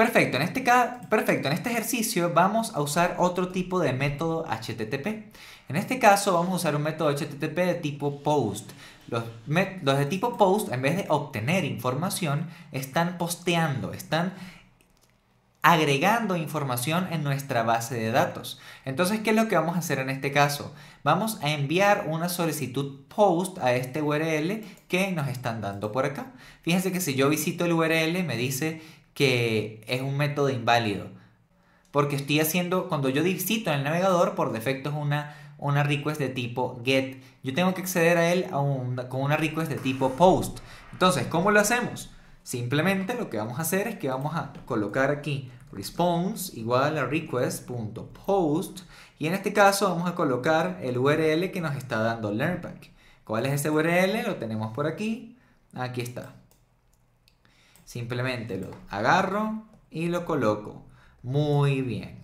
Perfecto, en este perfecto, en este ejercicio vamos a usar otro tipo de método HTTP. En este caso vamos a usar un método HTTP de tipo POST. Los, los de tipo POST, en vez de obtener información, están posteando, están agregando información en nuestra base de datos. Entonces, ¿qué es lo que vamos a hacer en este caso? Vamos a enviar una solicitud post a este URL que nos están dando por acá. Fíjense que si yo visito el URL, me dice que es un método inválido. Porque estoy haciendo, cuando yo visito en el navegador, por defecto es una, una request de tipo get. Yo tengo que acceder a él con una request de tipo post. Entonces, ¿cómo lo hacemos? Simplemente lo que vamos a hacer es que vamos a colocar aquí response igual a request.post y en este caso vamos a colocar el URL que nos está dando LearnPack. ¿Cuál es ese URL? Lo tenemos por aquí. Aquí está. Simplemente lo agarro y lo coloco. Muy bien.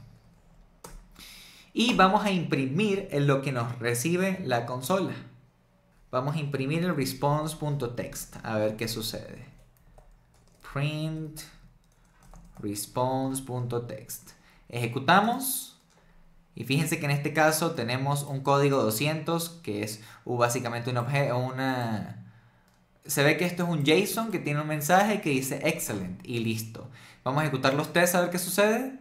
Y vamos a imprimir en lo que nos recibe la consola. Vamos a imprimir el response.text. A ver qué sucede. Print response.text. Ejecutamos. Y fíjense que en este caso tenemos un código 200 que es uh, básicamente un objeto, una se ve que esto es un JSON que tiene un mensaje que dice excellent y listo. Vamos a ejecutar los tres a ver qué sucede.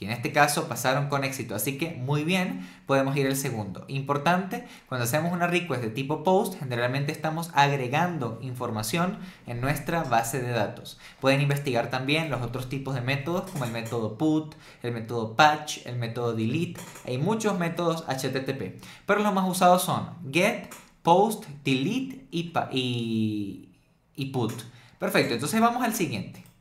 Y en este caso pasaron con éxito. Así que muy bien, podemos ir al segundo. Importante, cuando hacemos una request de tipo post, generalmente estamos agregando información en nuestra base de datos. Pueden investigar también los otros tipos de métodos como el método put, el método patch, el método delete. Hay muchos métodos HTTP, pero los más usados son get, post, delete y, y, put. Perfecto, entonces vamos al siguiente.